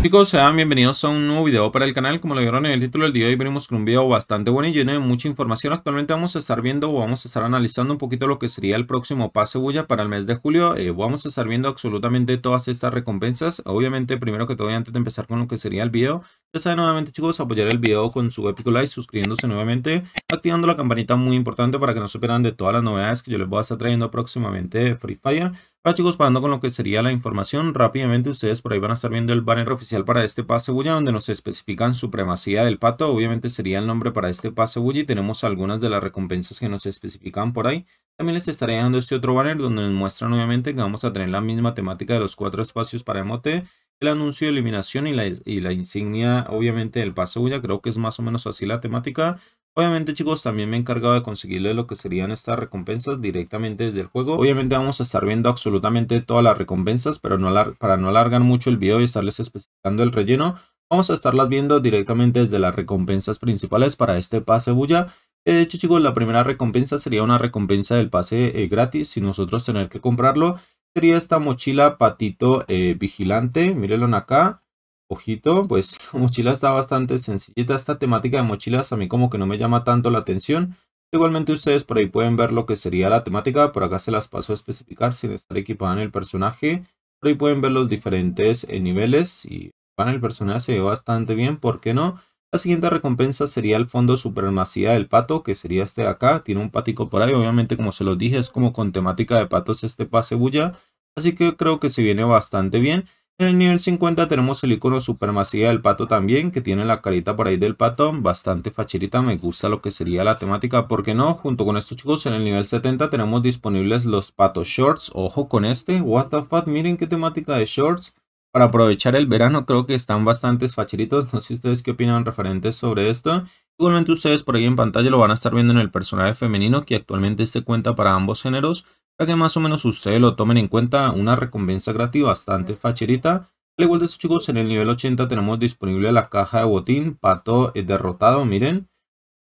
Chicos, sean bienvenidos a un nuevo video para el canal, como lo vieron en el título del día hoy venimos con un video bastante bueno y lleno de mucha información, actualmente vamos a estar viendo o vamos a estar analizando un poquito lo que sería el próximo pase bulla para el mes de julio, eh, vamos a estar viendo absolutamente todas estas recompensas, obviamente primero que todo antes de empezar con lo que sería el video, ya saben nuevamente chicos apoyar el video con su epic like, suscribiéndose nuevamente, activando la campanita muy importante para que no se pierdan de todas las novedades que yo les voy a estar trayendo próximamente Free Fire, bueno chicos, pasando con lo que sería la información, rápidamente ustedes por ahí van a estar viendo el banner oficial para este pase bulla donde nos especifican supremacía del pato, obviamente sería el nombre para este pase bulla y tenemos algunas de las recompensas que nos especifican por ahí. También les estaré dando este otro banner donde nos muestran obviamente que vamos a tener la misma temática de los cuatro espacios para emote, el anuncio de eliminación y la, y la insignia obviamente del pase bulla, creo que es más o menos así la temática. Obviamente chicos también me he encargado de conseguirle lo que serían estas recompensas directamente desde el juego. Obviamente vamos a estar viendo absolutamente todas las recompensas pero no para no alargar mucho el video y estarles especificando el relleno. Vamos a estarlas viendo directamente desde las recompensas principales para este pase bulla. Eh, de hecho chicos la primera recompensa sería una recompensa del pase eh, gratis si nosotros tener que comprarlo. Sería esta mochila patito eh, vigilante, mírenlo acá. Ojito, pues mochila está bastante sencillita. Esta temática de mochilas a mí como que no me llama tanto la atención. Igualmente ustedes por ahí pueden ver lo que sería la temática. Por acá se las paso a especificar sin estar equipada en el personaje. Por ahí pueden ver los diferentes eh, niveles y van el personaje se ve bastante bien, ¿por qué no? La siguiente recompensa sería el fondo supremacía del pato, que sería este de acá. Tiene un patico por ahí, obviamente como se los dije, es como con temática de patos este pase bulla. Así que creo que se viene bastante bien. En el nivel 50 tenemos el icono masiva del pato también, que tiene la carita por ahí del pato bastante facherita me gusta lo que sería la temática, ¿por qué no? Junto con estos chicos en el nivel 70 tenemos disponibles los patos shorts, ojo con este, what the fuck, miren qué temática de shorts. Para aprovechar el verano creo que están bastantes facheritos no sé ustedes qué opinan referentes sobre esto. Igualmente ustedes por ahí en pantalla lo van a estar viendo en el personaje femenino que actualmente este cuenta para ambos géneros para que más o menos ustedes lo tomen en cuenta, una recompensa gratis bastante facherita. Al igual de estos chicos, en el nivel 80 tenemos disponible la caja de botín, pato eh, derrotado, miren.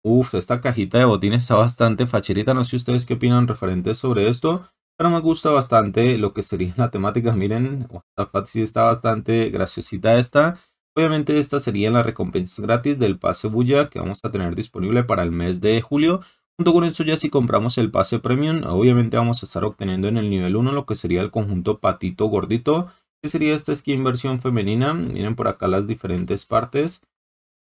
Uf, esta cajita de botín está bastante facherita, no sé ustedes qué opinan referentes sobre esto, pero me gusta bastante lo que sería la temática, miren, esta sí está bastante graciosita esta. Obviamente esta sería la recompensa gratis del pase bulla que vamos a tener disponible para el mes de julio. Junto con eso ya si compramos el pase premium, obviamente vamos a estar obteniendo en el nivel 1 lo que sería el conjunto patito gordito, que sería esta skin versión femenina. Miren por acá las diferentes partes.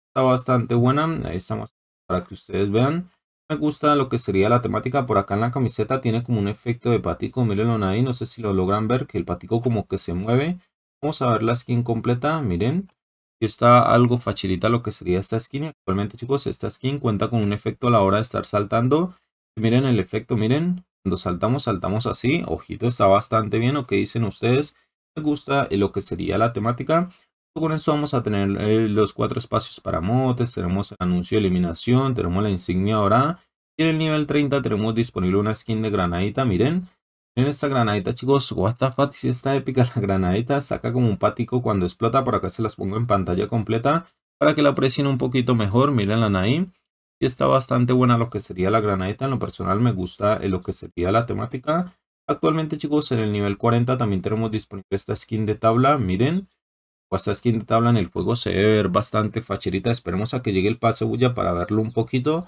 Está bastante buena, ahí estamos para que ustedes vean. Me gusta lo que sería la temática por acá en la camiseta, tiene como un efecto de patico, mírenlo ahí, no sé si lo logran ver, que el patico como que se mueve. Vamos a ver la skin completa, miren está algo facilita lo que sería esta skin. Actualmente, chicos, esta skin cuenta con un efecto a la hora de estar saltando. Miren el efecto, miren. Cuando saltamos, saltamos así. Ojito, está bastante bien lo que dicen ustedes. Me gusta lo que sería la temática. Con esto vamos a tener eh, los cuatro espacios para motes. Tenemos el anuncio de eliminación. Tenemos la insignia ahora. Y en el nivel 30 tenemos disponible una skin de granadita. Miren. En esta granadita, chicos, what the fuck, si está épica la granadita, saca como un pático cuando explota, por acá se las pongo en pantalla completa para que la aprecien un poquito mejor, mírenla ahí. Y está bastante buena lo que sería la granadita, en lo personal me gusta eh, lo que sería la temática. Actualmente, chicos, en el nivel 40 también tenemos disponible esta skin de tabla, miren. Esta skin de tabla en el juego se ve ver bastante facherita, esperemos a que llegue el pase bulla para verlo un poquito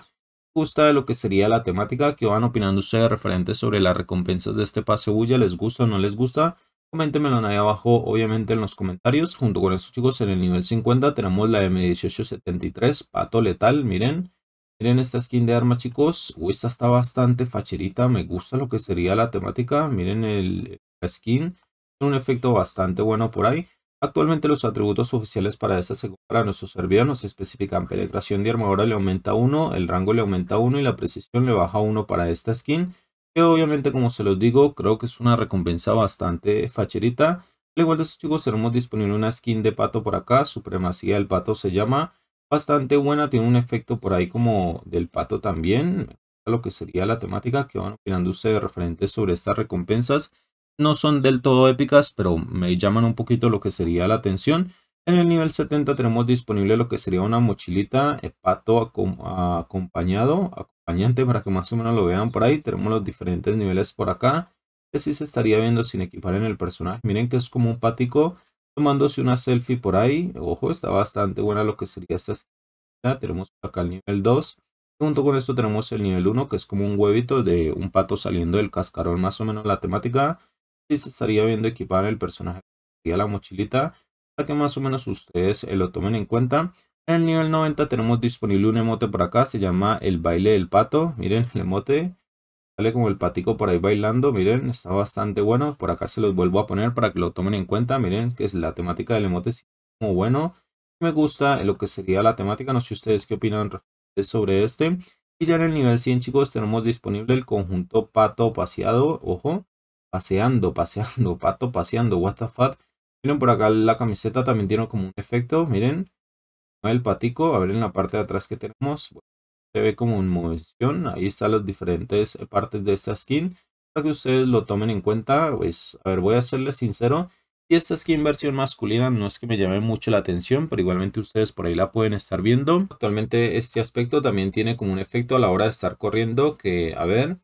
gusta de lo que sería la temática, que van opinando ustedes referentes sobre las recompensas de este pase bulla, les gusta o no les gusta, coméntenmelo ahí abajo, obviamente en los comentarios. Junto con eso, chicos, en el nivel 50 tenemos la M1873, Pato Letal, miren. Miren esta skin de arma, chicos. esta está bastante facherita, me gusta lo que sería la temática, miren el, skin. Tiene un efecto bastante bueno por ahí. Actualmente los atributos oficiales para esta para nuestro servidor nos especifican penetración de armadura le aumenta 1, el rango le aumenta 1 y la precisión le baja 1 para esta skin, que obviamente como se los digo creo que es una recompensa bastante facherita. Al igual de estos chicos tenemos disponible una skin de pato por acá, supremacía del pato se llama, bastante buena, tiene un efecto por ahí como del pato también, lo que sería la temática que van opinando ustedes referentes sobre estas recompensas no son del todo épicas, pero me llaman un poquito lo que sería la atención. En el nivel 70 tenemos disponible lo que sería una mochilita, pato acompañado, acompañante para que más o menos lo vean por ahí. Tenemos los diferentes niveles por acá. Que sí se estaría viendo sin equipar en el personaje. Miren que es como un pático tomándose una selfie por ahí. Ojo, está bastante buena lo que sería esta. Tenemos acá el nivel 2. Junto con esto tenemos el nivel 1, que es como un huevito de un pato saliendo del cascarón, más o menos la temática y se estaría viendo equipar el personaje a la mochilita para que más o menos ustedes eh, lo tomen en cuenta. En el nivel 90 tenemos disponible un emote por acá, se llama el baile del pato. Miren el emote, sale como el patico por ahí bailando, miren, está bastante bueno. Por acá se los vuelvo a poner para que lo tomen en cuenta, miren que es la temática del emote muy bueno. Me gusta lo que sería la temática, no sé ustedes qué opinan sobre este. Y ya en el nivel 100 chicos tenemos disponible el conjunto pato paseado, ojo, paseando, paseando, pato paseando, what the fuck. Miren por acá la camiseta también tiene como un efecto, miren. El patico, a ver en la parte de atrás que tenemos. se ve como en movilización, ahí están las diferentes partes de esta skin. Para que ustedes lo tomen en cuenta, pues, a ver, voy a serles sincero. Y esta skin versión masculina no es que me llame mucho la atención, pero igualmente ustedes por ahí la pueden estar viendo. Actualmente este aspecto también tiene como un efecto a la hora de estar corriendo que, a ver,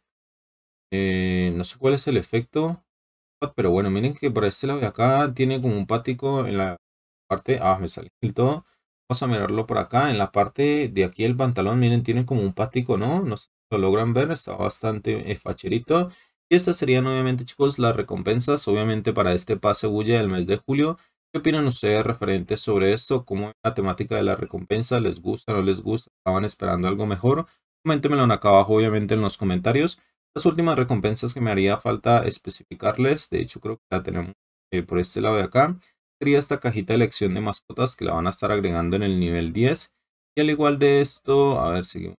eh, no sé cuál es el efecto. Pero bueno, miren que por este lado de acá tiene como un pático en la parte... Ah, me salió el todo. Vamos a mirarlo por acá. En la parte de aquí el pantalón, miren, tiene como un pático, ¿no? No lo logran ver. Está bastante eh, facherito. Y estas serían obviamente, chicos, las recompensas, obviamente, para este pase bulla del mes de julio. ¿Qué opinan ustedes referentes sobre esto? ¿Cómo es la temática de la recompensa? ¿Les gusta? ¿No les gusta? ¿Estaban esperando algo mejor? Coméntenmelo acá abajo, obviamente, en los comentarios. Las últimas recompensas que me haría falta especificarles, de hecho creo que la tenemos eh, por este lado de acá, sería esta cajita de elección de mascotas que la van a estar agregando en el nivel 10. Y al igual de esto, a ver, si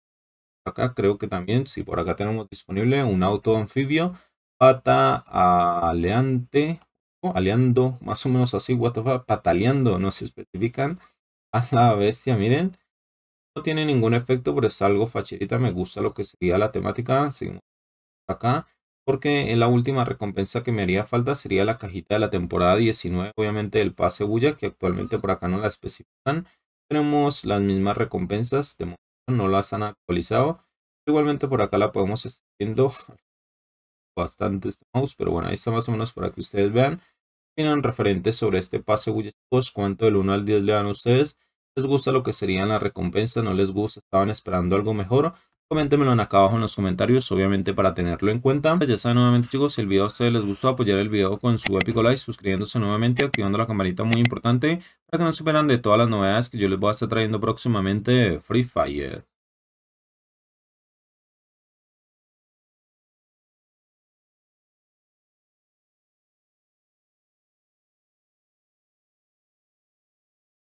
acá, creo que también, si por acá tenemos disponible un auto anfibio, pata aleante, o aleando, más o menos así, what the pataleando, no se especifican, a la bestia, miren. No tiene ningún efecto, pero es algo facherita, me gusta lo que sería la temática, seguimos acá porque la última recompensa que me haría falta sería la cajita de la temporada 19, obviamente el pase bulla, que actualmente por acá no la especifican. Tenemos las mismas recompensas, de momento no las han actualizado. Igualmente por acá la podemos estar viendo bastante este mouse, pero bueno, ahí está más o menos para que ustedes vean. Tienen referentes sobre este pase bulla, cuánto del 1 al 10 le dan a ustedes. ¿Les gusta lo que serían las recompensas? ¿No les gusta? ¿Estaban esperando algo mejor? Coméntenmelo acá abajo en los comentarios, obviamente para tenerlo en cuenta. Ya saben nuevamente chicos, si el video a les gustó, apoyar el video con su épico like, suscribiéndose nuevamente, y activando la campanita muy importante, para que no se pierdan de todas las novedades que yo les voy a estar trayendo próximamente Free Fire.